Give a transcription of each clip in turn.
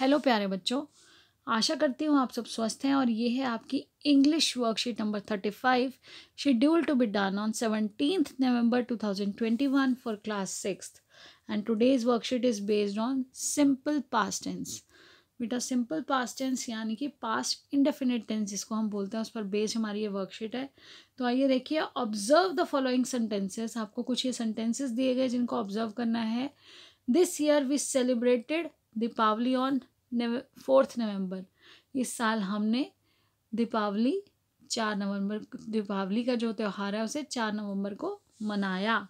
Hello प्यारे बच्चों आशा करती हूँ आप सब स्वस्थ हैं और ये है आपकी English worksheet number thirty five schedule to be done on seventeen November two thousand twenty one for class six and today's worksheet is based on simple past tense बेटा सिंपल पास्ट टेंस यानी कि past indefinite tense जिसको हम बोलते हैं उस पर based हमारी ये वर्कशीट है तो आइए देखिए ऑब्जर्व द फॉलोइंग सेंटेंसेस आपको कुछ ये सेंटेंसेस दिए गए जिनको ऑब्जर्व करना है this year we celebrated Deepawali on नव फोर्थ नवंबर इस साल हमने दीपावली चार नवंबर दीपावली का जो त्यौहार है उसे चार नवंबर को मनाया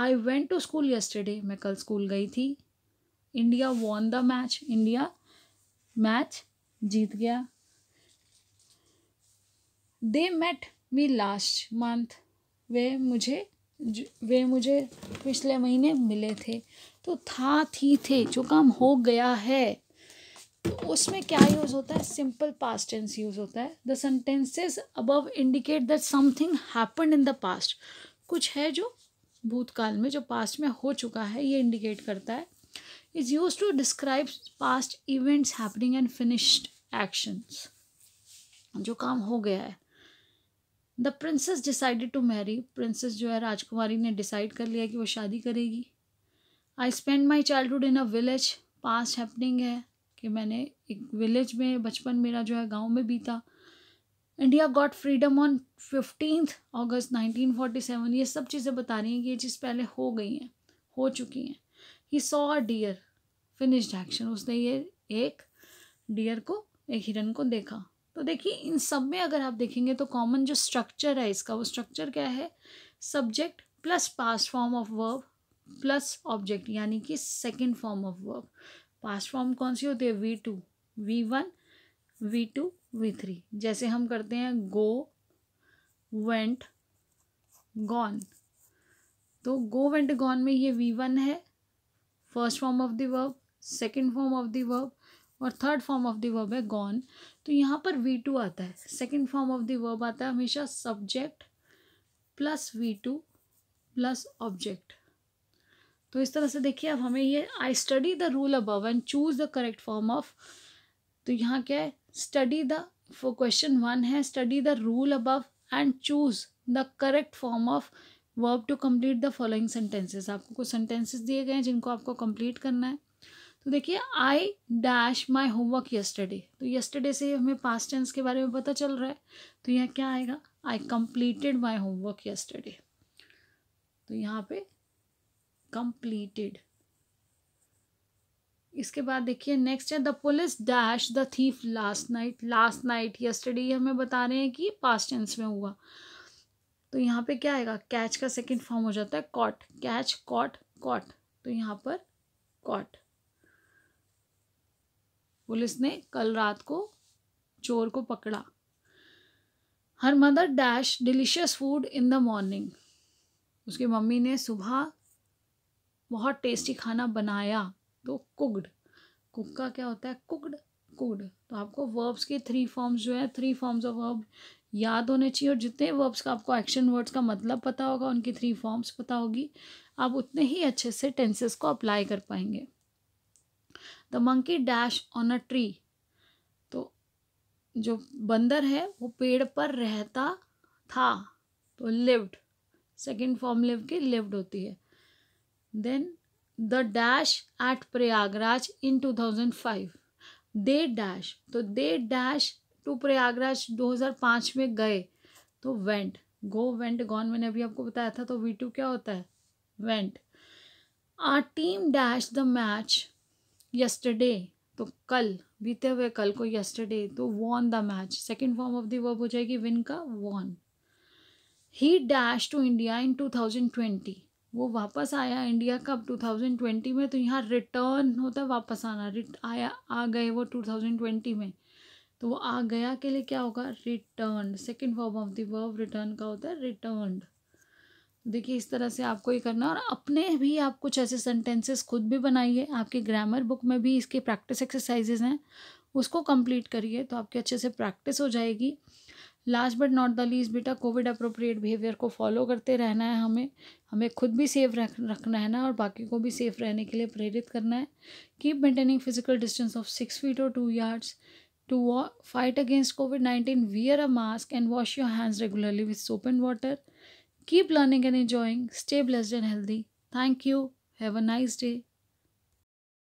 I went to school yesterday मैं कल स्कूल गई थी India won the match India match जीत गया they met me last month वे मुझे वे मुझे पिछले महीने मिले थे तो था थी थे जो काम हो गया है तो उसमें क्या यूज़ होता है सिंपल पास्ट टेंस यूज़ होता है the sentences above indicate that something happen in the past कुछ है जो भूतकाल में जो पास्ट में हो चुका है ये इंडिकेट करता है is use to describe past events happening and finished actions जो काम हो गया है the princess decided to marry princess जो है राजकुमारी ने डिसाइड कर लिया कि वो शादी करेगी I spend my childhood in a village past happening है कि मैंने एक विलेज में बचपन मेरा जो है गांव में बीता India got freedom on fifteen August seven ये सब चीज़ें बता रही हैं कि ये चीज़ पहले हो गई हैं हो चुकी हैं he saw a deer finished action उसने ये एक डियर को एक हिरन को देखा तो देखिए इन सब में अगर आप देखेंगे तो कॉमन जो स्ट्रक्चर है इसका वो स्ट्रक्चर क्या है subject plus past form of verb plus object यानी कि second form of verb past form कौन सी होती है V two V one V two V three जैसे हम करते हैं गो वेंट गॉन तो गो वेंट गॉन में ये वी वन है first form of the verb second form of the verb और third form of the verb है गॉन तो यहाँ पर वी टू आता है second form of the verb आता है हमेशा subject plus V two plus object तो इस तरह से देखिए अब हमें ये I study the rule above and choose the correct form of तो यहाँ क्या है study the for question one है study the rule above and choose the correct form of verb to complete the following sentences आपको कुछ sentences दिए गए हैं जिनको आपको कम्प्लीट करना है तो देखिए I dash my homework yesterday तो यस्टरडे से हमें पास्ट टेंस के बारे में पता चल रहा है तो यहाँ क्या आएगा I completed my homework yesterday तो यहाँ पे कंप्लीटेड इसके बाद देखिए नेक्स्ट है the police dash the thief last night last night yesterday हमें बता रहे हैं कि पास्ट टेंस में हुआ तो यहाँ पे क्या आएगा कैच का सेकंड फॉर्म हो जाता है कॉट कैच कॉट कॉट तो यहाँ पर कॉट पुलिस ने कल रात को चोर को पकड़ा her mother dash delicious food in the morning उसकी मम्मी ने सुबह बहुत टेस्टी खाना बनाया तो कुकड कुक का क्या होता है कुकड कुकड तो आपको वर्ब्स के थ्री फॉर्म्स जो है थ्री फॉर्म्स ऑफ वर्ब याद होने चाहिए और जितने वर्ब्स का आपको एक्शन वर्ड्स का मतलब पता होगा उनकी थ्री फॉर्म्स पता होगी आप उतने ही अच्छे से टेंसेस को अप्लाई कर पाएंगे the monkey dash on a tree तो जो बंदर है वो पेड़ पर रहता था तो लिव्ड सेकेंड फॉर्म लिव की लिव्ड होती है then the dash at Prayagraj in two thousand five they dash तो दे डैश टू प्रयागराज दो हजार पाँच में गए तो वेंट गो वेंट गॉन मैंने अभी आपको बताया था तो वी टू क्या होता है went our team dash the match yesterday तो कल बीते हुए कल को यस्टरडे तो won the match second form of the verb हो जाएगी विन का won he dash to India in two thousand twenty वो वापस आया इंडिया कब ट्वेंटी में तो यहाँ रिटर्न होता है वापस आना रिट आया आ गए वो टू थाउजेंड ट्वेंटी में तो वो आ गया के लिए क्या होगा return second form of the verb return का होता है रिटर्न देखिए इस तरह से आपको ये करना और अपने भी आप कुछ ऐसे सेंटेंसेस खुद भी बनाइए आपके ग्रामर बुक में भी इसके प्रैक्टिस एक्सरसाइजेज हैं उसको कंप्लीट करिए तो आपकी अच्छे से प्रैक्टिस हो जाएगी last but not the least बेटा कोविड अप्रोप्रिएट बिहेवियर को फॉलो करते रहना है हमें हमें खुद भी सेफ रख रखना है ना और बाकी को भी सेफ रहने के लिए प्रेरित करना है keep maintaining physical distance of six feet और two yards to fight against COVID nineteen wear a mask and wash your hands regularly with soap and water Keep learning and enjoying. Stay blessed and healthy. Thank you. Have a nice day.